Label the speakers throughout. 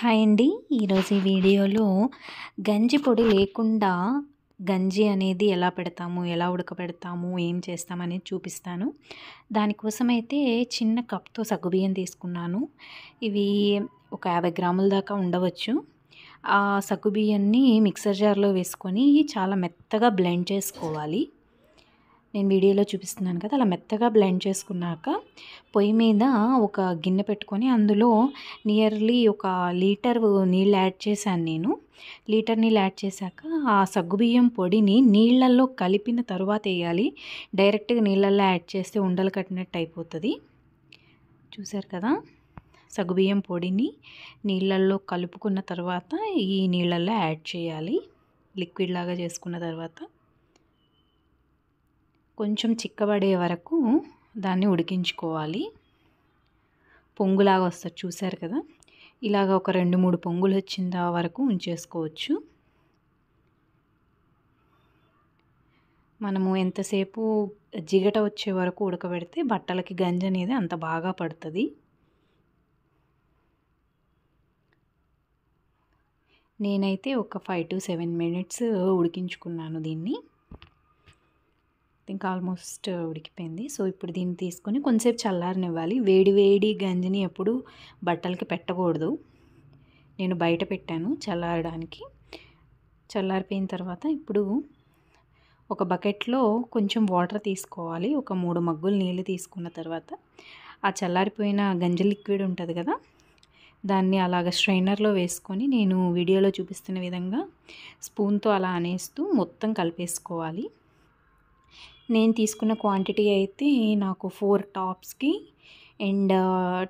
Speaker 1: hi అండి ఈరోజు ఈ వీడియోలో గంజి పొడి లేకుండా గంజి అనేది ఎలా పెడతాము ఎలా ఉడకబెడతాము ఏం చేస్తామనేది చూపిస్తాను దానికోసమైతే చిన్న కప్తో సగ్గుబియ్యం తీసుకున్నాను ఇవి ఒక యాభై గ్రాముల దాకా ఉండవచ్చు ఆ సగ్గుబియ్యాన్ని మిక్సర్ జార్లో వేసుకొని చాలా మెత్తగా బ్లెండ్ చేసుకోవాలి నేను వీడియోలో చూపిస్తున్నాను కదా అలా మెత్తగా బ్లెండ్ చేసుకున్నాక పొయ్యి మీద ఒక గిన్నె పెట్టుకొని అందులో నియర్లీ ఒక లీటర్ నీళ్ళు యాడ్ చేశాను నేను లీటర్ నీళ్ళు యాడ్ చేశాక ఆ సగ్గుబియ్యం పొడిని నీళ్లల్లో కలిపిన తర్వాత వేయాలి డైరెక్ట్గా నీళ్ళల్లో యాడ్ చేస్తే ఉండలు కట్టినట్టు అయిపోతుంది చూసారు కదా సగ్గుబియ్యం పొడిని నీళ్ళల్లో కలుపుకున్న తర్వాత ఈ నీళ్ళల్లో యాడ్ చేయాలి లిక్విడ్ లాగా చేసుకున్న తర్వాత కొంచెం చిక్కబడే వరకు దాన్ని ఉడికించుకోవాలి పొంగులాగా వస్తుంది చూసారు కదా ఇలాగ ఒక రెండు మూడు పొంగులు వచ్చిన వరకు ఉంచేసుకోవచ్చు మనము ఎంతసేపు జిగట వచ్చే వరకు ఉడకబెడితే బట్టలకి గంజ అనేది అంత బాగా పడుతుంది నేనైతే ఒక ఫైవ్ టు సెవెన్ మినిట్స్ ఉడికించుకున్నాను దీన్ని ఇంకా ఆల్మోస్ట్ ఉడికిపోయింది సో ఇప్పుడు దీన్ని తీసుకొని కొంచెంసేపు చల్లారనివ్వాలి వేడి వేడి గంజిని ఎప్పుడు బట్టలకి పెట్టకూడదు నేను బయట పెట్టాను చల్లారడానికి చల్లారిపోయిన తర్వాత ఇప్పుడు ఒక బకెట్లో కొంచెం వాటర్ తీసుకోవాలి ఒక మూడు మగ్గులు నీళ్ళు తీసుకున్న తర్వాత ఆ చల్లారిపోయిన గంజి లిక్విడ్ ఉంటుంది కదా దాన్ని అలాగ స్ట్రైనర్లో వేసుకొని నేను వీడియోలో చూపిస్తున్న విధంగా స్పూన్తో అలా అనేస్తూ మొత్తం కలిపేసుకోవాలి నేను తీసుకున్న క్వాంటిటీ అయితే నాకు ఫోర్ టాప్స్కి అండ్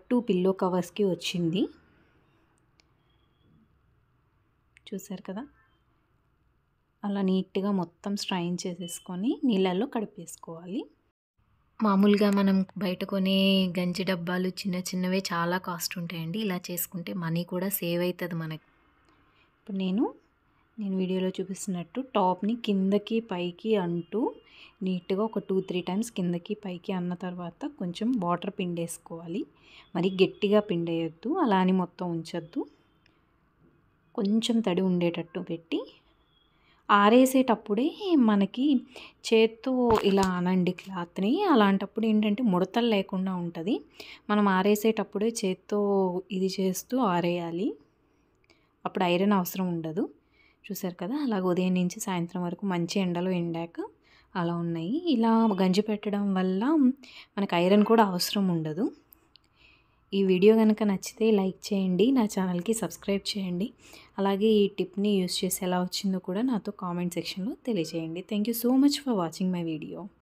Speaker 1: టూ పిల్లో కవర్స్కి వచ్చింది చూసారు కదా అలా నీట్గా మొత్తం స్ట్రైన్ చేసేసుకొని నీళ్ళల్లో కడిపేసుకోవాలి మామూలుగా మనం బయట కొనే గంజి డబ్బాలు చిన్న చిన్నవే చాలా కాస్ట్ ఉంటాయండి ఇలా చేసుకుంటే మనీ కూడా సేవ్ అవుతుంది మనకి ఇప్పుడు నేను నేను వీడియోలో చూపిస్తున్నట్టు టాప్ని కిందకి పైకి అంటూ నీట్గా ఒక టూ త్రీ టైమ్స్ కిందకి పైకి అన్న తర్వాత కొంచెం వాటర్ పిండేసుకోవాలి మరి గట్టిగా పిండేయొద్దు అలా అని మొత్తం ఉంచొద్దు కొంచెం తడి ఉండేటట్టు పెట్టి ఆరేసేటప్పుడే మనకి చేత్తో ఇలా అనండి క్లాత్ని అలాంటప్పుడు ఏంటంటే ముడతలు లేకుండా ఉంటుంది మనం ఆరేసేటప్పుడే చేత్తో ఇది చేస్తూ ఆరేయాలి అప్పుడు ఐరన్ అవసరం ఉండదు చూసారు కదా అలాగ ఉదయం నుంచి సాయంత్రం వరకు మంచి ఎండలో ఎండాక అలా ఉన్నాయి ఇలా గంజి పెట్టడం వల్ల మనకు ఐరన్ కూడా అవసరం ఉండదు ఈ వీడియో కనుక నచ్చితే లైక్ చేయండి నా ఛానల్కి సబ్స్క్రైబ్ చేయండి అలాగే ఈ టిప్ని యూస్ చేసి ఎలా వచ్చిందో కూడా నాతో కామెంట్ సెక్షన్లో తెలియజేయండి thank you so much for watching my video